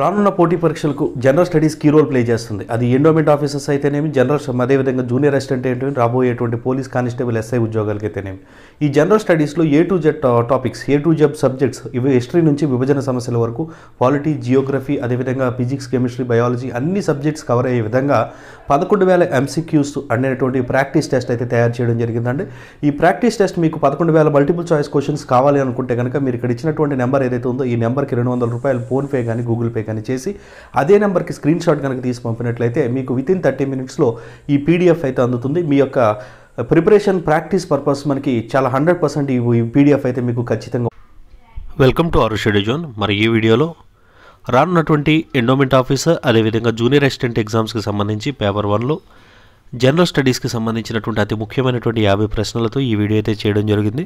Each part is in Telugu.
రానున్న పోటీ పరీక్షలకు general studies key role play చేస్తుంది అది ఎండోమెంట్ ఆఫీసర్స్ అయితేనేమి జనరల్ అదేవిధంగా జూనియర్ అసిస్టెంట్ ఏంటంటే రాబోయేటువంటి పోలీస్ కానిస్టేబుల్ ఎస్ఐ అయితేనేమి ఈ జనరల్ స్టడీస్లో A to Z topics A to Z subjects ఇవి హిస్టరీ నుంచి విభజన సమస్యల వరకు పాలిటీ జియోగ్రఫీ అదేవిధంగా ఫిజిక్స్ కెమిస్ట్రీ బయాలజీ అన్ని సబ్జెక్ట్స్ కవర్ అయ్యే విధంగా పదకొండు వేల ఎంసీక్యూస్ అనేటువంటి ప్రాక్టీస్ టెస్ట్ అయితే తయారు చేయడం జరిగిందండి ఈ ప్రాక్టీస్ టెస్ట్ మీకు పదకొండు వేల మల్టిపుల్ చాయిస్ క్వశ్చన్స్ కావాలి అనుకుంటే కనుక మీరు ఇక్కడ ఇచ్చినటువంటి నెంబర్ ఏదైతే ఉందో ఈ నెంబర్కి రెండు వందల రూపాయలు ఫోన్పే కానీ గూగుల్ పే పే కానీ చేసి అదే నెంబర్కి స్క్రీన్ షాట్ కనుక తీసి పంపినట్లయితే మీకు వితిన్ థర్టీ మినిట్స్లో ఈ పీడిఎఫ్ అయితే అందుతుంది మీ యొక్క ప్రిపరేషన్ ప్రాక్టీస్ పర్పస్ మనకి చాలా హండ్రెడ్ పర్సెంట్ ఈ పీడిఎఫ్ అయితే మీకు ఖచ్చితంగా వెల్కమ్ టు అవర్ షెడ్యూ జోన్ మరి ఈ వీడియోలో రానున్నటువంటి ఎండోమెంట్ ఆఫీసర్ అదేవిధంగా జూనియర్ అసిస్టెంట్ ఎగ్జామ్స్కి సంబంధించి పేపర్ వన్లో జనరల్ స్టడీస్కి సంబంధించినటువంటి అతి ముఖ్యమైనటువంటి యాభై ప్రశ్నలతో ఈ వీడియో అయితే చేయడం జరిగింది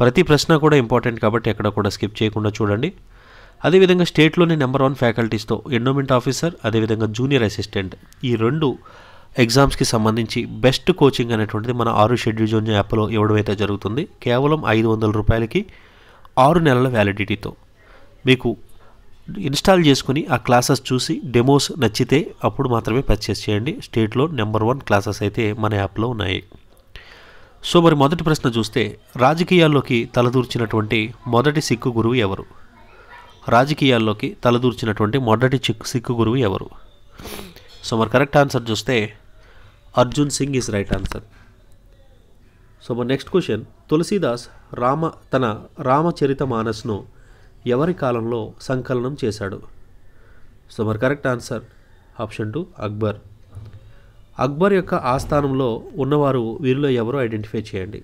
ప్రతి ప్రశ్న కూడా ఇంపార్టెంట్ కాబట్టి ఎక్కడ కూడా స్కిప్ చేయకుండా చూడండి అదేవిధంగా స్టేట్లోనే నెంబర్ వన్ ఫ్యాకల్టీస్తో ఎండోమెంట్ ఆఫీసర్ అదేవిధంగా జూనియర్ అసిస్టెంట్ ఈ రెండు ఎగ్జామ్స్కి సంబంధించి బెస్ట్ కోచింగ్ అనేటువంటిది మన ఆరు షెడ్యూల్ జోన్ యాప్లో ఇవ్వడం అయితే జరుగుతుంది కేవలం ఐదు వందల రూపాయలకి ఆరు నెలల వ్యాలిడిటీతో మీకు ఇన్స్టాల్ చేసుకుని ఆ క్లాసెస్ చూసి డెమోస్ నచ్చితే అప్పుడు మాత్రమే పర్చేస్ చేయండి స్టేట్లో నెంబర్ వన్ క్లాసెస్ అయితే మన యాప్లో ఉన్నాయి సో మరి మొదటి ప్రశ్న చూస్తే రాజకీయాల్లోకి తలదూర్చినటువంటి మొదటి సిక్కు గురువు ఎవరు రాజకీయాల్లోకి తలదూర్చినటువంటి మొదటి చిక్ సిక్కు గురువు ఎవరు సో మరి కరెక్ట్ ఆన్సర్ చూస్తే Arjun Singh is right answer so మరి నెక్స్ట్ క్వశ్చన్ తులసీదాస్ రామ తన రామచరిత మానస్ను ఎవరి కాలంలో సంకలనం చేశాడు సో మరి correct answer option two Akbar Akbar యొక్క ఆస్థానంలో ఉన్నవారు వీరిలో ఎవరో ఐడెంటిఫై చేయండి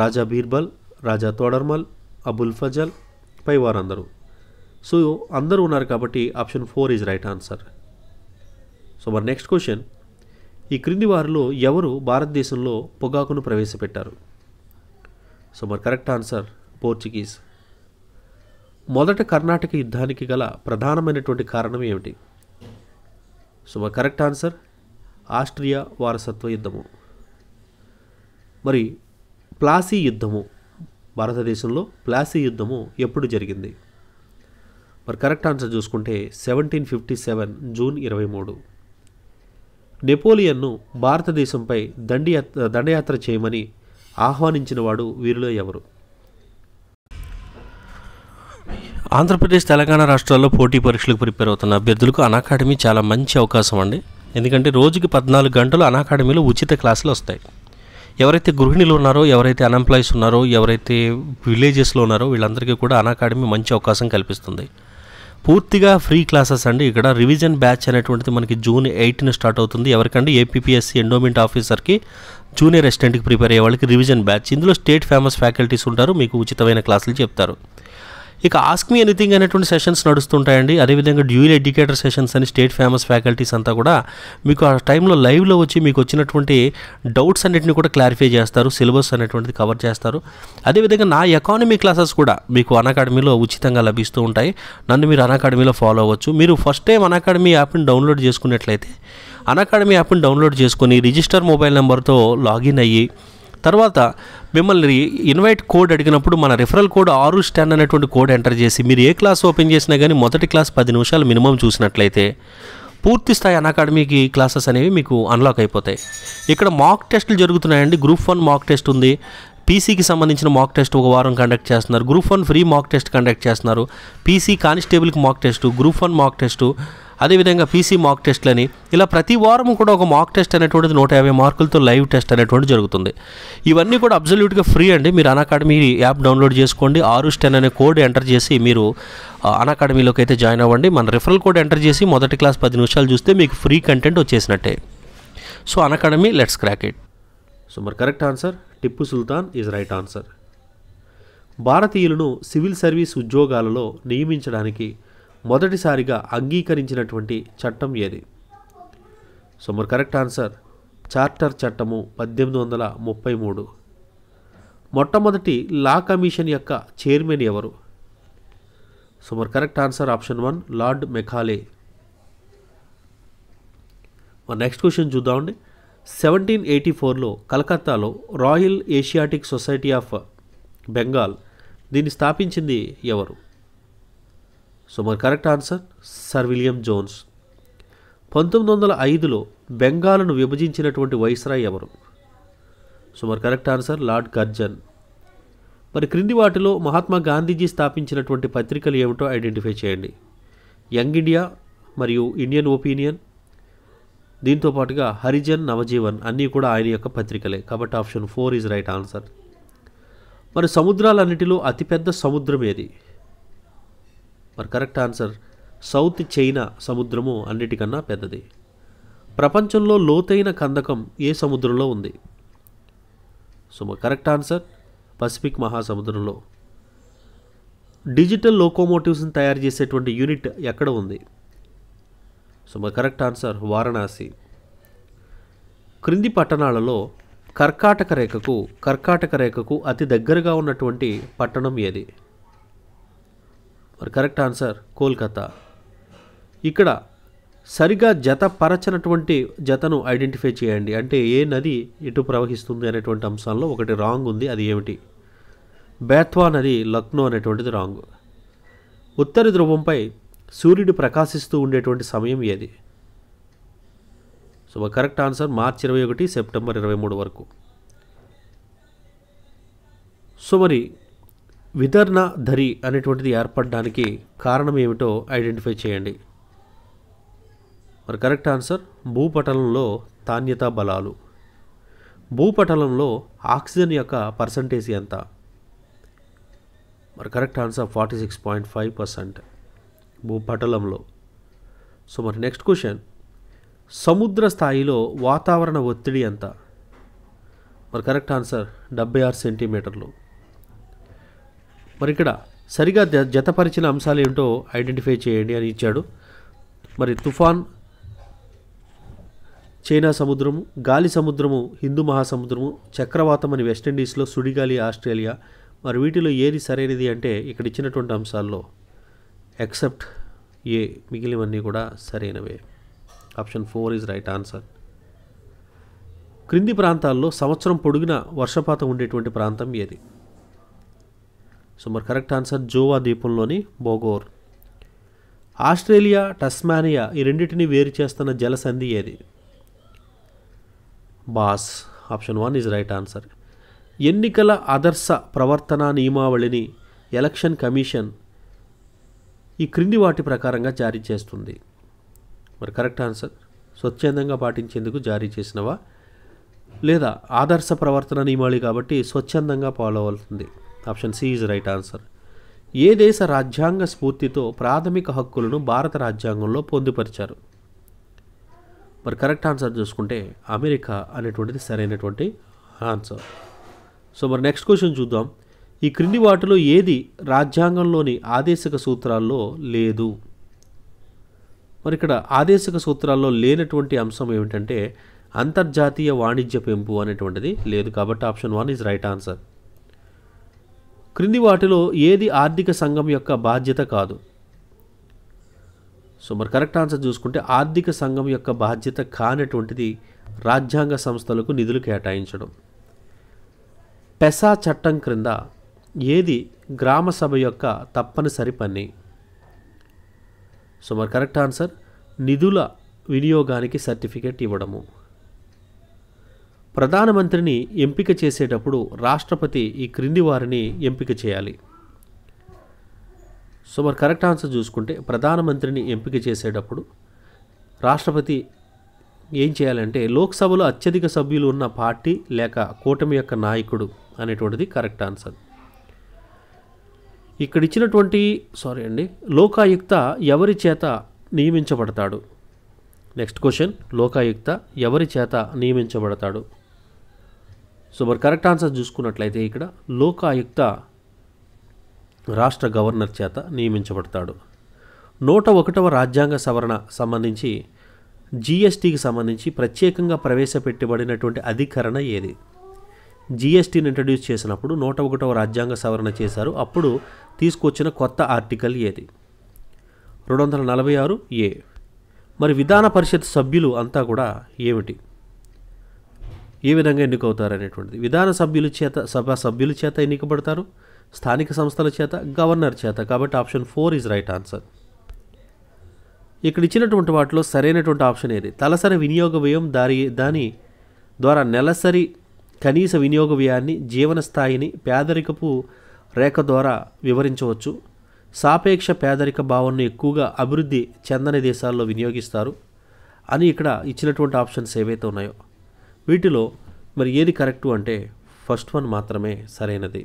రాజా బీర్బల్ రాజా తోడర్మల్ అబుల్ ఫజల్ పై వారందరూ సో అందరూ ఉన్నారు కాబట్టి option four is right answer so మరి నెక్స్ట్ క్వశ్చన్ ఈ క్రింది వారిలో ఎవరు భారతదేశంలో పొగాకును ప్రవేశపెట్టారు సో మరి కరెక్ట్ ఆన్సర్ పోర్చుగీస్ మొదట కర్ణాటక యుద్ధానికి గల ప్రధానమైనటువంటి కారణం ఏమిటి సో మరి కరెక్ట్ ఆన్సర్ ఆస్ట్రియా వారసత్వ యుద్ధము మరి ప్లాసీ యుద్ధము భారతదేశంలో ప్లాసీ యుద్ధము ఎప్పుడు జరిగింది మరి కరెక్ట్ ఆన్సర్ చూసుకుంటే సెవెంటీన్ ఫిఫ్టీ సెవెన్ జూన్ ఇరవై మూడు నెపోలియన్ను భారతదేశంపై దండియా దండయాత్ర చేయమని ఆహ్వానించిన వాడు వీరిలో ఎవరు ఆంధ్రప్రదేశ్ తెలంగాణ రాష్ట్రాల్లో పోటీ పరీక్షలకు ప్రిపేర్ అవుతున్న అభ్యర్థులకు అనాకాడమీ చాలా మంచి అవకాశం అండి ఎందుకంటే రోజుకి పద్నాలుగు గంటలు అనాకాడమీలో ఉచిత క్లాసులు వస్తాయి ఎవరైతే గృహిణులు ఉన్నారో ఎవరైతే అన్ఎంప్లాయీస్ ఉన్నారో ఎవరైతే విలేజెస్లో ఉన్నారో వీళ్ళందరికీ కూడా అనాకాడమీ మంచి అవకాశం కల్పిస్తుంది పూర్తిగా ఫ్రీ క్లాసెస్ అండి ఇక్కడ రివిజన్ బ్యాచ్ అనేటువంటిది మనకి జూన్ ఎయిట్న స్టార్ట్ అవుతుంది ఎవరికండి ఏపీఎస్సీ ఎండోమెంట్ ఆఫీసర్కి జూనియర్ అసిస్టెంట్కి ప్రిపేర్ అయ్యే వాళ్ళకి రివిజన్ బ్యాచ్ ఇందులో స్టేట్ ఫేమస్ ఫ్యాకల్టీస్ ఉంటారు మీకు ఉచితమైన క్లాసులు చెప్తారు ఇక ఆస్క్ మీ ఎనీథింగ్ అనేటువంటి సెషన్స్ నడుస్తుంటాయండి అదేవిధంగా డ్యూయల్ ఎడ్యుకేటర్ సెషన్స్ అని స్టేట్ ఫేమస్ ఫ్యాకల్టీస్ అంతా కూడా మీకు ఆ టైంలో లైవ్లో వచ్చి మీకు వచ్చినటువంటి డౌట్స్ అన్నింటిని కూడా క్లారిఫై చేస్తారు సిలబస్ అనేటువంటిది కవర్ చేస్తారు అదేవిధంగా నా ఎకానమీ క్లాసెస్ కూడా మీకు అకాడమీలో ఉచితంగా లభిస్తూ ఉంటాయి నన్ను మీరు అకాడమీలో ఫాలో అవ్వచ్చు మీరు ఫస్ట్ టైం అకాడమీ యాప్ని డౌన్లోడ్ చేసుకున్నట్లయితే అకాడమీ యాప్ని డౌన్లోడ్ చేసుకొని రిజిస్టర్ మొబైల్ నెంబర్తో లాగిన్ అయ్యి తర్వాత మిమ్మల్ని ఇన్వైట్ కోడ్ అడిగినప్పుడు మన రిఫరల్ కోడ్ ఆరు స్టాండ్ అనేటువంటి కోడ్ ఎంటర్ చేసి మీరు ఏ క్లాస్ ఓపెన్ చేసినా కానీ మొదటి క్లాస్ పది నిమిషాలు మినిమం చూసినట్లయితే పూర్తి స్థాయి అనకాడమీకి క్లాసెస్ అనేవి మీకు అన్లాక్ అయిపోతాయి ఇక్కడ మాక్ టెస్టులు జరుగుతున్నాయండి గ్రూప్ వన్ మాక్ టెస్ట్ ఉంది పీసీకి సంబంధించిన మాక్ టెస్ట్ ఒక వారం కండక్ట్ చేస్తున్నారు group one free mock test conduct చేస్తున్నారు పీసీ కానిస్టేబుల్కి mock test group one mock test అదేవిధంగా పీసీ మాక్ టెస్ట్లని ఇలా ప్రతి వారం కూడా ఒక మాక్ టెస్ట్ అనేటువంటిది నూట యాభై మార్కులతో లైవ్ టెస్ట్ అనేటువంటి జరుగుతుంది ఇవన్నీ కూడా అబ్జల్యూట్గా ఫ్రీ అండి మీరు అకాడమీ యాప్ డౌన్లోడ్ చేసుకోండి ఆరుష్ టెన్ అనే కోడ్ ఎంటర్ చేసి మీరు అనకాడమీలోకి అయితే జాయిన్ అవ్వండి మన రిఫరల్ కోడ్ ఎంటర్ చేసి మొదటి క్లాస్ పది నిమిషాలు చూస్తే మీకు ఫ్రీ కంటెంట్ వచ్చేసినట్టే so academy let's crack it so మరి correct answer Tipu Sultan is right answer భారతీయులను సివిల్ సర్వీస్ ఉద్యోగాలలో నియమించడానికి మొదటిసారిగా అంగీకరించినటువంటి చట్టం ఏది సో మరి కరెక్ట్ ఆన్సర్ చార్టర్ చట్టము పద్దెనిమిది వందల ముప్పై మూడు మొట్టమొదటి లా కమిషన్ యొక్క చైర్మన్ ఎవరు సో మరి correct answer option one Lord Macaulay మరి నెక్స్ట్ క్వశ్చన్ చూద్దామండి సెవెంటీన్ ఎయిటీ ఫోర్లో కలకత్తాలో Royal Asiatic Society of Bengal దీన్ని స్థాపించింది ఎవరు సో మరి correct answer Sir William Jones పంతొమ్మిది వందల ఐదులో బెంగాల్ను విభజించినటువంటి వైస్రాయ్ ఎవరు సో మరి కరెక్ట్ ఆన్సర్ లార్డ్ కర్జన్ మరి క్రింది వాటిలో మహాత్మా గాంధీజీ స్థాపించినటువంటి పత్రికలు ఏమిటో ఐడెంటిఫై చేయండి యంగ్ ఇండియా మరియు ఇండియన్ ఒపీనియన్ దీంతో పాటుగా హరిజన్ నవజీవన్ అన్నీ కూడా ఆయన యొక్క పత్రికలే కాబట్టి option four is right answer మరి సముద్రాలన్నిటిలో అతిపెద్ద సముద్రం ఏది మరి కరెక్ట్ ఆన్సర్ సౌత్ చైనా సముద్రము అన్నిటికన్నా పెద్దది ప్రపంచంలో లోతైన కందకం ఏ సముద్రంలో ఉంది సో కరెక్ట్ ఆన్సర్ పసిఫిక్ మహాసముద్రంలో డిజిటల్ లోకోమోటివ్స్ని తయారు చేసేటువంటి యూనిట్ ఎక్కడ ఉంది సో కరెక్ట్ ఆన్సర్ వారణాసి క్రింది పట్టణాలలో కర్కాటక రేఖకు కర్కాటక రేఖకు అతి దగ్గరగా ఉన్నటువంటి పట్టణం ఏది మరి కరెక్ట్ ఆన్సర్ కోల్కతా ఇక్కడ సరిగా జత పరచనటువంటి జతను ఐడెంటిఫై చేయండి అంటే ఏ నది ఎటు ప్రవహిస్తుంది అనేటువంటి అంశాల్లో ఒకటి రాంగ్ ఉంది అది ఏమిటి బేత్వా నది లక్నో అనేటువంటిది రాంగ్ ఉత్తర ధ్రువంపై సూర్యుడు ప్రకాశిస్తూ ఉండేటువంటి సమయం ఏది సో కరెక్ట్ ఆన్సర్ మార్చ్ ఇరవై ఒకటి సెప్టెంబర్ ఇరవై మూడు వరకు సో మరి విదర్ణ ధరి అనేటువంటిది ఏర్పడడానికి కారణం ఏమిటో ఐడెంటిఫై చేయండి మరి కరెక్ట్ ఆన్సర్ భూపటలంలో తాన్యతా బలాలు భూపటలంలో ఆక్సిజన్ యొక్క పర్సంటేజ్ ఎంత మరి correct answer forty six point five percent భూపటలంలో సో మరి నెక్స్ట్ క్వశ్చన్ సముద్ర స్థాయిలో వాతావరణ ఒత్తిడి ఎంత మరి కరెక్ట్ ఆన్సర్ డెబ్బై ఆరు సెంటీమీటర్లు మరి ఇక్కడ సరిగా జతపరిచిన అంశాలు ఏమిటో ఐడెంటిఫై చేయండి అని ఇచ్చాడు మరి తుఫాన్ చైనా సముద్రము గాలి సముద్రము హిందూ మహాసముద్రము చక్రవాతం అని వెస్టిండీస్లో సుడిగాలి ఆస్ట్రేలియా మరి వీటిలో ఏది సరైనది అంటే ఇక్కడ ఇచ్చినటువంటి అంశాల్లో ఎక్సెప్ట్ ఏ మిగిలినవన్నీ కూడా సరైనవే option four is right answer క్రింది ప్రాంతాల్లో సంవత్సరం పొడిగిన వర్షపాతం ఉండేటువంటి ప్రాంతం ఏది సో మరి కరెక్ట్ ఆన్సర్ జోవా ద్వీపంలోని బోగోర్ ఆస్ట్రేలియా టస్మానియా ఈ రెండింటిని వేరు చేస్తున్న జలసంధి ఏది Bass option one is right answer ఎన్నికల ఆదర్శ ప్రవర్తన నియమావళిని ఎలక్షన్ కమిషన్ ఈ క్రింది వాటి ప్రకారంగా జారీ చేస్తుంది మరి కరెక్ట్ ఆన్సర్ స్వచ్ఛందంగా పాటించేందుకు జారీ చేసినవా లేదా ఆదర్శ ప్రవర్తన నియమావళి కాబట్టి స్వచ్ఛందంగా ఫాలో అవుతుంది option C is right answer ఏ దేశ రాజ్యాంగ స్ఫూర్తితో ప్రాథమిక హక్కులను భారత రాజ్యాంగంలో పొందుపరిచారు మరి కరెక్ట్ ఆన్సర్ చూసుకుంటే అమెరికా అనేటువంటిది సరైనటువంటి ఆన్సర్ సో మరి నెక్స్ట్ క్వశ్చన్ చూద్దాం ఈ క్రింది వాటిలో ఏది రాజ్యాంగంలోని ఆదేశక సూత్రాల్లో లేదు మరి ఇక్కడ ఆదేశక సూత్రాల్లో లేనటువంటి అంశం ఏమిటంటే అంతర్జాతీయ వాణిజ్య పెంపు అనేటువంటిది లేదు కాబట్టి option one is right answer క్రింది వాటిలో ఏది ఆర్థిక సంఘం యొక్క బాధ్యత కాదు సో మరి కరెక్ట్ ఆన్సర్ చూసుకుంటే ఆర్థిక సంఘం యొక్క బాధ్యత కానటువంటిది రాజ్యాంగ సంస్థలకు నిధులు కేటాయించడం పెసా చట్టం క్రింద ఏది గ్రామ సభ యొక్క తప్పనిసరి పని సో మరి కరెక్ట్ ఆన్సర్ నిధుల వినియోగానికి సర్టిఫికేట్ ఇవ్వడము ప్రధానమంత్రిని ఎంపిక చేసేటప్పుడు రాష్ట్రపతి ఈ క్రింది వారిని ఎంపిక చేయాలి సో మరి కరెక్ట్ ఆన్సర్ చూసుకుంటే ప్రధానమంత్రిని ఎంపిక చేసేటప్పుడు రాష్ట్రపతి ఏం చేయాలంటే లోక్సభలో అత్యధిక సభ్యులు ఉన్న పార్టీ లేక కూటమి యొక్క నాయకుడు అనేటువంటిది కరెక్ట్ ఆన్సర్ ఇక్కడ ఇచ్చినటువంటి సారీ అండి లోకాయుక్త ఎవరి చేత నియమించబడతాడు నెక్స్ట్ క్వశ్చన్ లోకాయుక్త ఎవరి చేత నియమించబడతాడు సో మరి కరెక్ట్ ఆన్సర్ చూసుకున్నట్లయితే ఇక్కడ లోకాయుక్త రాష్ట్ర గవర్నర్ చేత నియమించబడతాడు నూట ఒకటవ రాజ్యాంగ సవరణ సంబంధించి జిఎస్టీకి సంబంధించి ప్రత్యేకంగా ప్రవేశపెట్టబడినటువంటి అధికరణ ఏది జిఎస్టీని ఇంట్రడ్యూస్ చేసినప్పుడు నూట ఒకటవ రాజ్యాంగ సవరణ చేశారు అప్పుడు తీసుకొచ్చిన కొత్త ఆర్టికల్ ఏది రెండు వందల నలభై ఆరు ఏ మరి విధాన పరిషత్ సభ్యులు అంతా కూడా ఏమిటి ఏ విధంగా ఎన్నికవుతారు అనేటువంటిది విధాన సభ్యుల చేత సభా సభ్యుల చేత ఎన్నికబడతారు స్థానిక సంస్థల చేత గవర్నర్ చేత కాబట్టి option four is right answer ఇక్కడ ఇచ్చినటువంటి వాటిలో సరైనటువంటి ఆప్షన్ ఏది తలసరి వినియోగ వ్యయం దారి దాని ద్వారా నెలసరి కనీస వినియోగ వ్యయాన్ని జీవన స్థాయిని పేదరికపు రేఖ ద్వారా వివరించవచ్చు సాపేక్ష పేదరిక భావనను ఎక్కువగా అభివృద్ధి చెందని దేశాల్లో వినియోగిస్తారు అని ఇక్కడ ఇచ్చినటువంటి ఆప్షన్స్ ఏవైతే ఉన్నాయో వీటిలో మరి ఏది కరెక్టు అంటే ఫస్ట్ వన్ మాత్రమే సరైనది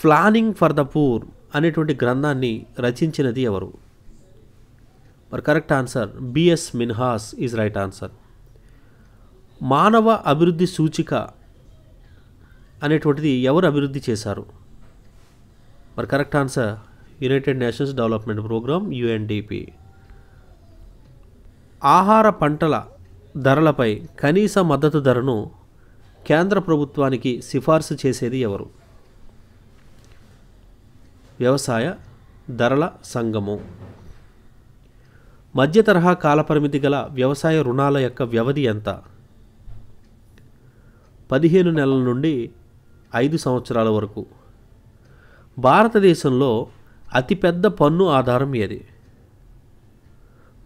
ప్లానింగ్ ఫర్ ద పూర్ అనేటువంటి గ్రంథాన్ని రచించినది ఎవరు మరి correct answer BS Minhas is right answer మానవ అభివృద్ధి సూచిక అనేటువంటిది ఎవరు అభివృద్ధి చేశారు మరి correct answer United Nations Development Programme UNDP ఆహార పంటల ధరలపై కనీస మద్దతు ధరను కేంద్ర ప్రభుత్వానికి సిఫార్సు చేసేది ఎవరు వ్యవసాయ ధరల సంఘము మధ్య తరహా కాలపరిమితి గల వ్యవసాయ రుణాల యొక్క వ్యవధి ఎంత పదిహేను నెలల నుండి ఐదు సంవత్సరాల వరకు భారతదేశంలో అతిపెద్ద పన్ను ఆధారం ఏది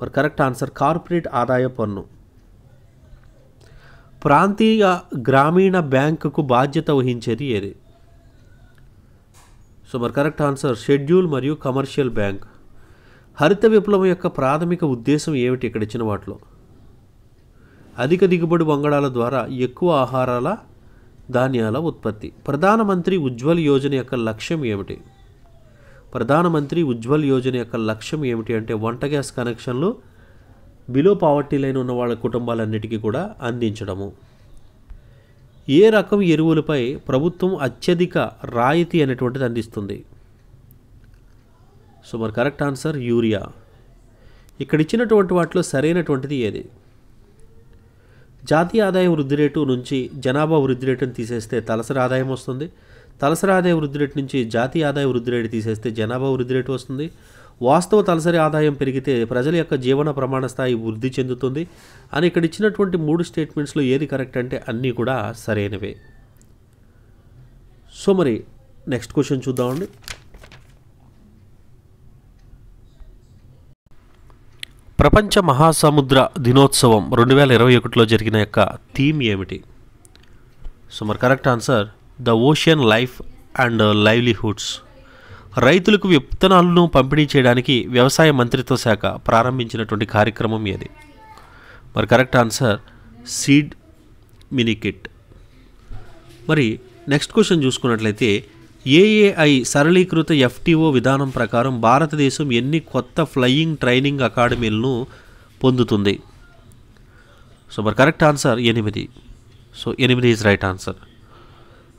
మరి కరెక్ట్ ఆన్సర్ కార్పొరేట్ ఆదాయ పన్ను ప్రాంతీయ గ్రామీణ బ్యాంకుకు బాధ్యత వహించేది ఏది సో మరి కరెక్ట్ ఆన్సర్ షెడ్యూల్ మరియు కమర్షియల్ బ్యాంక్ హరిత విప్లవం యొక్క ప్రాథమిక ఉద్దేశం ఏమిటి ఇక్కడ ఇచ్చిన వాటిలో అధిక దిగుబడి వంగడాల ద్వారా ఎక్కువ ఆహారాల ధాన్యాల ఉత్పత్తి ప్రధానమంత్రి ఉజ్వల్ యోజన యొక్క లక్ష్యం ఏమిటి ప్రధానమంత్రి ఉజ్వల్ యోజన యొక్క లక్ష్యం ఏమిటి అంటే వంట గ్యాస్ కనెక్షన్లు బిలో పావర్టీ లైన్ ఉన్న వాళ్ళ కుటుంబాలన్నిటికీ కూడా అందించడము ఏ రకం ఎరువులపై ప్రభుత్వం అత్యధిక రాయితీ అనేటువంటిది అందిస్తుంది సో మరి కరెక్ట్ ఆన్సర్ యూరియా ఇక్కడ ఇచ్చినటువంటి వాటిలో సరైనటువంటిది ఏది జాతీయ ఆదాయ వృద్ధి రేటు నుంచి జనాభా వృద్ధి రేటును తీసేస్తే తలసరి ఆదాయం వస్తుంది తలసరి ఆదాయ వృద్ధి రేటు నుంచి జాతీయ ఆదాయ వృద్ధి రేటు తీసేస్తే జనాభా వృద్ధి రేటు వస్తుంది వాస్తవ తలసరి ఆదాయం పెరిగితే ప్రజల యొక్క జీవన ప్రమాణ స్థాయి వృద్ధి చెందుతుంది అని ఇక్కడ ఇచ్చినటువంటి మూడు స్టేట్మెంట్స్లో ఏది కరెక్ట్ అంటే అన్నీ కూడా సరైనవే సో మరి నెక్స్ట్ క్వశ్చన్ చూద్దామండి ప్రపంచ మహాసముద్ర దినోత్సవం రెండు వేల ఇరవై ఒకటిలో జరిగిన యొక్క థీమ్ ఏమిటి సో మరి correct answer the ocean life and లైవ్లీహుడ్స్ రైతులకు విత్తనాలను పంపిణీ చేయడానికి వ్యవసాయ మంత్రిత్వ శాఖ ప్రారంభించినటువంటి కార్యక్రమం ఇది మరి కరెక్ట్ ఆన్సర్ సీడ్ కిట్ మరి నెక్స్ట్ క్వశ్చన్ చూసుకున్నట్లయితే ఏఏఐ సరళీకృత ఎఫ్టీఓ విధానం ప్రకారం భారతదేశం ఎన్ని కొత్త ఫ్లయింగ్ ట్రైనింగ్ అకాడమీలను పొందుతుంది సో మరి కరెక్ట్ ఆన్సర్ ఎనిమిది సో ఎనిమిది ఈజ్ రైట్ ఆన్సర్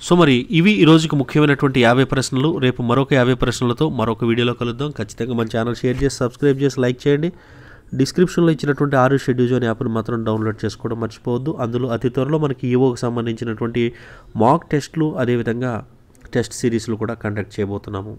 సో మరి ఇవి ఈ రోజుకి ముఖ్యమైనటువంటి యాభై ప్రశ్నలు రేపు మరొక యాభై ప్రశ్నలతో మరొక వీడియోలో కలుద్దాం ఖచ్చితంగా మన ఛానల్ షేర్ చేసి సబ్స్క్రైబ్ చేసి లైక్ చేయండి డిస్క్రిప్షన్లో ఇచ్చినటువంటి ఆరు షెడ్యూల్ అనే యాప్ను మాత్రం డౌన్లోడ్ చేసుకోవడం మర్చిపోవద్దు అందులో అతి త్వరలో మనకి ఈవోకి సంబంధించినటువంటి మాక్ టెస్ట్లు అదేవిధంగా టెస్ట్ సిరీస్లు కూడా కండక్ట్ చేయబోతున్నాము